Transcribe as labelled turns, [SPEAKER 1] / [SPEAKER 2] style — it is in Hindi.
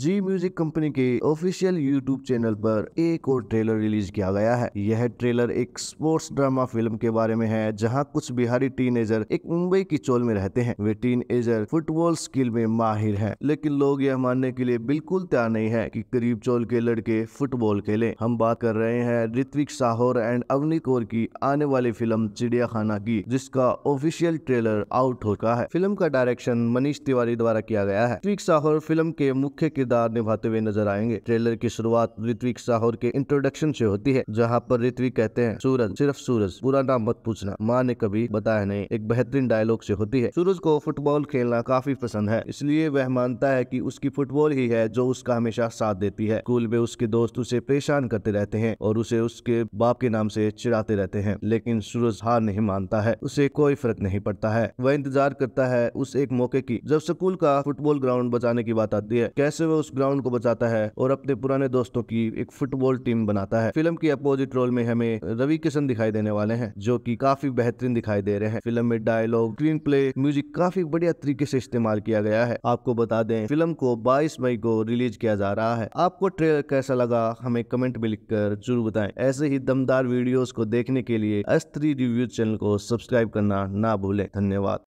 [SPEAKER 1] जी म्यूजिक कंपनी के ऑफिशियल यूट्यूब चैनल पर एक और ट्रेलर रिलीज किया गया है यह ट्रेलर एक स्पोर्ट्स ड्रामा फिल्म के बारे में है जहां कुछ बिहारी टीनेजर एक मुंबई की चोल में रहते हैं वे टीनेजर फुटबॉल स्किल में माहिर हैं लेकिन लोग यह मानने के लिए बिल्कुल तैयार नहीं है कि करीब चोल के लड़के फुटबॉल खेले हम बात कर रहे हैं ऋत्विक साहोर एंड अवनी कौर की आने वाली फिल्म चिड़ियाखाना की जिसका ऑफिशियल ट्रेलर आउट हो चुका है फिल्म का डायरेक्शन मनीष तिवारी द्वारा किया गया है ऋत्विक साहोर फिल्म के मुख्य किरदार निभाते हुए नजर आएंगे ट्रेलर की शुरुआत ऋत्विक साहुर के इंट्रोडक्शन से होती है जहाँ पर ऋत्विक कहते हैं सूरज सिर्फ सूरज पूरा नाम मत पूछना माँ ने कभी बताया नहीं एक बेहतरीन डायलॉग से होती है सूरज को फुटबॉल खेलना काफी पसंद है इसलिए वह मानता है की उसकी फुटबॉल ही है जो उसका हमेशा साथ देती है स्कूल में उसके दोस्त उसे परेशान करते रहते हैं और उसे उसके बाप के नाम से चिड़ाते रहते हैं लेकिन सूरज हार नहीं मानता है उसे कोई फर्क नहीं पड़ता है वह इंतजार करता है उस एक मौके की जब स्कूल का फुटबॉल ग्राउंड बचाने की बात आती है कैसे वह उस ग्राउंड को बचाता है और अपने पुराने दोस्तों की एक फुटबॉल टीम बनाता है फिल्म की अपोजिट रोल में हमें रवि किशन दिखाई देने वाले हैं जो की काफी बेहतरीन दिखाई दे रहे हैं फिल्म में डायलॉग स्क्रीन प्ले म्यूजिक काफी बढ़िया तरीके से इस्तेमाल किया गया है आपको बता दें फिल्म को बाईस मई को रिलीज किया जा रहा है आपको ट्रेलर कैसा लगा हमें कमेंट में लिखकर जरूर बताएं ऐसे ही दमदार वीडियोस को देखने के लिए अस्त्री रिव्यू चैनल को सब्सक्राइब करना ना भूलें धन्यवाद